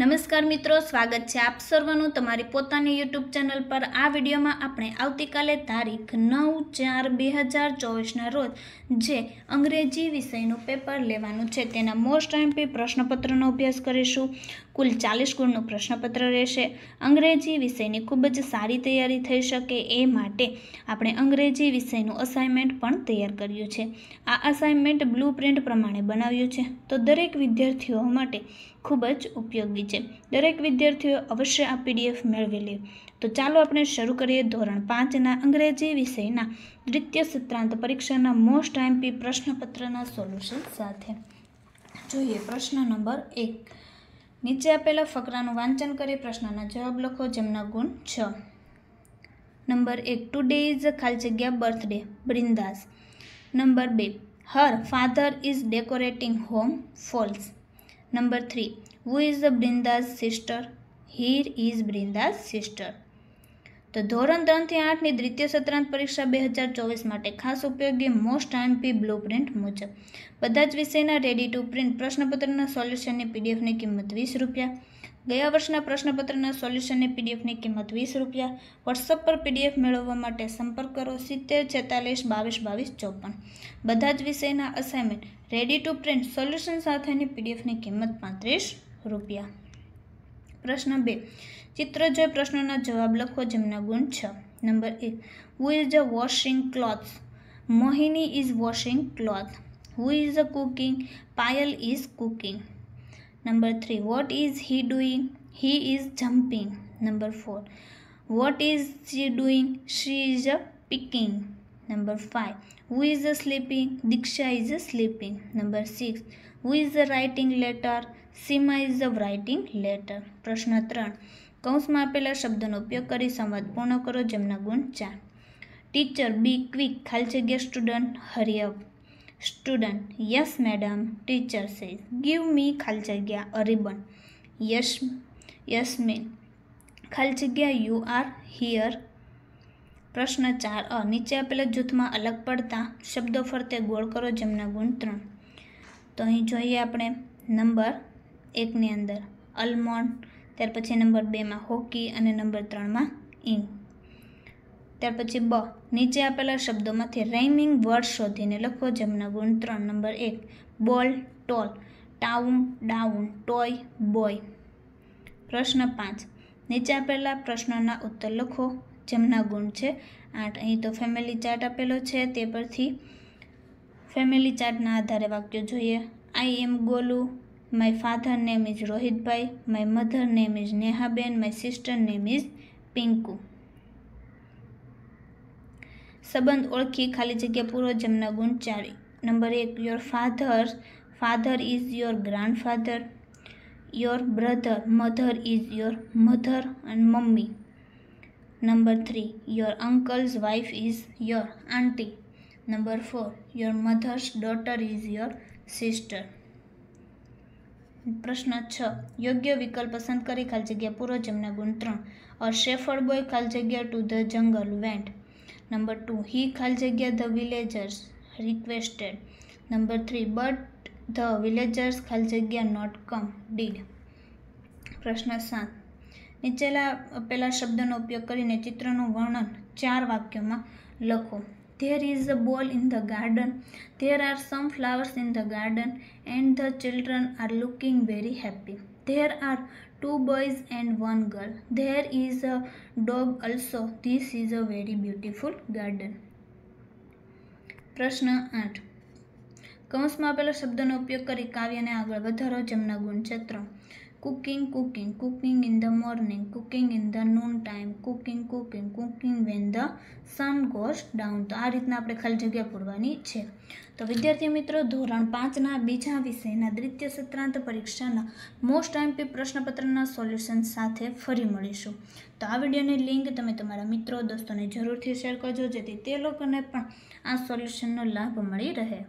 નમસ્કાર મિત્રો સ્વાગત છે આપ સર્વનું તમારી પોતાની યુટ્યુબ ચેનલ પર આ વિડીયોમાં આપણે આવતીકાલે તારીખ નવ ચાર બે હજાર ચોવીસના રોજ જે અંગ્રેજી વિષયનું પેપર લેવાનું છે તેના મોસ્ટ એમપી પ્રશ્નપત્રનો અભ્યાસ કરીશું કુલ ચાલીસ ગુણનું પ્રશ્નપત્ર રહેશે અંગ્રેજી વિષયની ખૂબ જ સારી તૈયારી થઈ શકે એ માટે આપણે અંગ્રેજી વિષયનું અસાઇનમેન્ટ પણ તૈયાર કર્યું છે આ અસાઇનમેન્ટ બ્લુ પ્રિન્ટ પ્રમાણે બનાવ્યું છે તો દરેક વિદ્યાર્થીઓ માટે ખૂબ જ ઉપયોગી આવી છે દરેક વિદ્યાર્થીઓ અવશ્ય આ પીડીએફ મેળવી લે તો ચાલો આપણે શરૂ કરીએ ધોરણ પાંચના અંગ્રેજી વિષયના દ્વિતીય સત્રાંત પરીક્ષાના મોસ્ટ આઈમ્પી પ્રશ્નપત્રના સોલ્યુશન સાથે જોઈએ પ્રશ્ન નંબર એક નીચે આપેલા ફકરાનું વાંચન કરી પ્રશ્નના જવાબ લખો જેમના ગુણ છ નંબર એક ટુડે ઇઝ ખાલી જગ્યા બર્થડે બ્રિંદાસ નંબર બે her father is decorating home ફોલ્સ number three Who is the Brinda's sister Heer is Brinda's sister તો ધોરણ ત્રણથી આઠની દ્વિતીય સત્રાંત પરીક્ષા બે હજાર ચોવીસ માટે ખાસ ઉપયોગી મોસ્ટ આઈમપી બ્લુ પ્રિન્ટ મુજબ બધા જ વિષયના રેડી ટુ પ્રિન્ટ પ્રશ્નપત્રના સોલ્યુશનની પીડીએફની કિંમત વીસ રૂપિયા ગયા વર્ષના પ્રશ્નપત્રના સોલ્યુશનની પીડીએફની કિંમત વીસ રૂપિયા વોટ્સઅપ પર પીડીએફ મેળવવા માટે સંપર્ક કરો સિત્તેર છેતાલીસ બાવીસ બાવીસ ચોપન બધા જ વિષયના assignment ready to print solution સાથેની પીડીએફની કિંમત પાંત્રીસ રૂપિયા પ્રશ્ન બે ચિત્ર જોઈ પ્રશ્નોના જવાબ લખો જેમના ગુણ છ નંબર એક who is a washing cloth Mohini is washing cloth who is a cooking Payal is cooking Number 3. What is he doing? He is jumping. Number 4. What is she doing? She is picking. Number 5. Who is sleeping? Diksha is sleeping. Number 6. Who is writing letter? Sima is writing letter. Prashnatran. ત્રણ કૌંસમાં આપેલા શબ્દનો ઉપયોગ કરી સંવાદ પૂર્ણ કરો જેમના ગુણ ચાર ટીચર બી ક્વિક ખાલી જગ્યા સ્ટુડન્ટ હરિયપ student yes madam teacher says give me ખાલી જગ્યા અરિબન યશ યસ યસ ખાલી જગ્યા યુ આર હિયર પ્રશ્ન ચાર અ નીચે આપેલા જૂથમાં અલગ પડતા શબ્દો ફરતે ગોળ કરો જેમના ગુણ ત્રણ તો અહીં જોઈએ આપણે નંબર એકની અંદર અલમોન્ડ ત્યાર પછી નંબર બેમાં હોકી અને નંબર ત્રણમાં ઇંગ ત્યાર પછી બ નીચે આપેલા શબ્દોમાંથી રાઇમિંગ વર્ડ શોધીને લખો જેમના ગુણ ત્રણ નંબર એક ball tall town down toy boy પ્રશ્ન પાંચ નીચે આપેલા પ્રશ્નોના ઉત્તર લખો જેમના ગુણ છે આઠ અહીં તો ફેમિલી ચાર્ટ આપેલો છે તે પરથી ફેમિલી ચાર્ટના આધારે વાક્યો જોઈએ I am Golu my father name is Rohitbhai my mother name is Nehaben my sister name is Pinku સંબંધ ઓળખી ખાલી જગ્યા પૂરો ગુણ ચાર નંબર એક your father father is your grandfather your brother mother is your mother and mummy number three your uncle's wife is your aunty number four your mother's daughter is your sister પ્રશ્ન છ યોગ્ય વિકલ્પ પસંદ કરી ખાલી જગ્યા પૂર્વજમના ગુણ ત્રણ ઓર શેફળ બોય ખાલી જગ્યા to the jungle went number two he ખાલી જગ્યા the villagers requested number three but the villagers ખાલી જગ્યા નોટ કમ ડીડ પ્રશ્ન સાત નીચેલા પહેલા શબ્દનો ઉપયોગ કરીને ચિત્રનું વર્ણન ચાર વાક્યોમાં લખો there is a ball in the garden there are some flowers in the garden and the children are looking very happy There are two boys and one girl. There is a dog also. This is a very beautiful garden. Prashna આઠ કૌંસમાં આપેલા શબ્દનો ઉપયોગ કરી કાવ્યને આગળ વધારો જેમના ગુણ છે ત્રણ cooking cooking cooking in the morning cooking in the noon time cooking cooking cooking when the sun goes down તો આ રીતના આપણે ખાલી જગ્યા પૂરવાની છે તો વિદ્યાર્થી મિત્રો ધોરણ પાંચના બીજા વિષયના દ્વિતીય સત્રાંત પરીક્ષાના મોસ્ટ એમપી પ્રશ્નપત્રના સોલ્યુશન સાથે ફરી મળીશું તો આ વિડીયોની લિંક તમે તમારા મિત્રો દોસ્તોને જરૂરથી શેર કરજો જેથી તે લોકોને પણ આ સોલ્યુશનનો લાભ મળી રહે